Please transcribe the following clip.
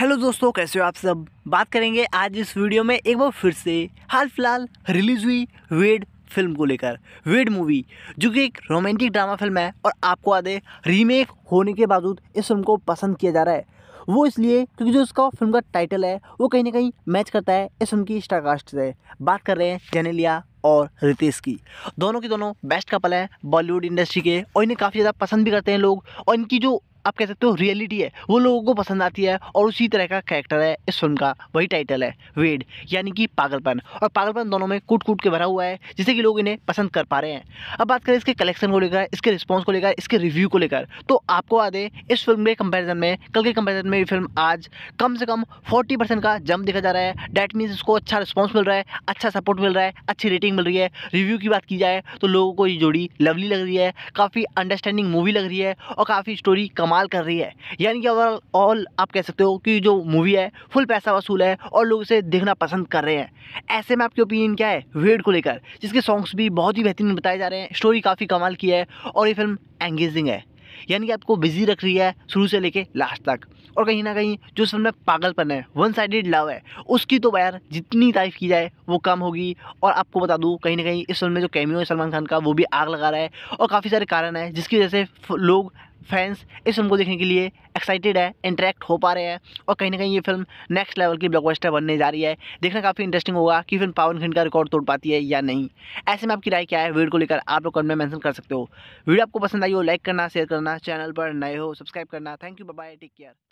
hello दोस्तों कैसे हो आप सब बात करेंगे आज इस वीडियो में एक बार फिर से हाल फिलहाल रिलीज हुई वेड फिल्म को लेकर वेड मूवी जो कि एक रोमांटिक ड्रामा फिल्म है और आपको आदे रीमेक होने के बावजूद इस फिल्म को पसंद किया जा रहा है वो इसलिए क्योंकि जो इसका फिल्म का टाइटल है वो कहीं ना कहीं मैच करता है इस फिल्म की स्टारकास्ट से बात कर रहे हैं जेनेलिया और रितेश की दोनों के दोनों बेस्ट कपल हैं बॉलीवुड इंडस्ट्री के और इन्हें काफ़ी ज़्यादा पसंद भी करते हैं लोग और इनकी जो आप कह सकते हो रियलिटी है वो लोगों को पसंद आती है और उसी तरह का कैरेक्टर है इस फिल्म का वही टाइटल है वेड यानी कि पागलपन और पागलपन दोनों में कूट कूट के भरा हुआ है जिससे कि लोग इन्हें पसंद कर पा रहे हैं अब बात करें इसके कलेक्शन को लेकर इसके रिस्पॉन्स को लेकर इसके रिव्यू को लेकर तो आपको आधे इस फिल्म के कंपेरिजन में कल के कंपेरिजन में ये फिल्म आज कम से कम फोर्टी परसेंट का जम देखा जा रहा है डैट मीन्स इसको अच्छा रिस्पॉन्स मिल रहा है अच्छा सपोर्ट मिल रहा है अच्छी रेटिंग मिल रही है रिव्यू की बात की जाए तो लोगों को ये जोड़ी लवली लग रही है काफ़ी अंडरस्टैंडिंग मूवी लग रही है और काफ़ी स्टोरी कमा कमाल कर रही है यानी कि ओवरऑल आप कह सकते हो कि जो मूवी है फुल पैसा वसूल है और लोग इसे देखना पसंद कर रहे हैं ऐसे में आपकी ओपिनियन क्या है वेड को लेकर जिसके सॉन्ग्स भी बहुत ही बेहतरीन बताए जा रहे हैं स्टोरी काफ़ी कमाल की है और ये फिल्म एंगेजिंग है यानी कि आपको बिजी रख रही है शुरू से लेके लास्ट तक और कहीं ना कहीं जो इस फिल्म में पागलपन है वन साइडेड लव है उसकी तो यार जितनी तारीफ की जाए वो कम होगी और आपको बता दूँ कहीं ना कहीं इस फिल्म में जो कैमियो है सलमान खान का वो भी आग लगा रहा है और काफ़ी सारे कारण है जिसकी वजह से लोग फैंस इस फिल्म को देखने के लिए एक्साइटेड है इंटरेक्ट हो पा रहे हैं और कहीं ना कहीं ये फिल्म नेक्स्ट लेवल की ब्लॉकबस्टर बनने जा रही है देखना काफ़ी इंटरेस्टिंग होगा कि फिल्म पावन खंड का रिकॉर्ड तोड़ पाती है या नहीं ऐसे में आपकी राय क्या है वीडियो को लेकर आप लोग कमेंट में मैंशन कर सकते हो वीडियो आपको पसंद आई हो लाइक करना शेयर करना चैनल पर नए हो सब्सक्राइब करना thank you bye take care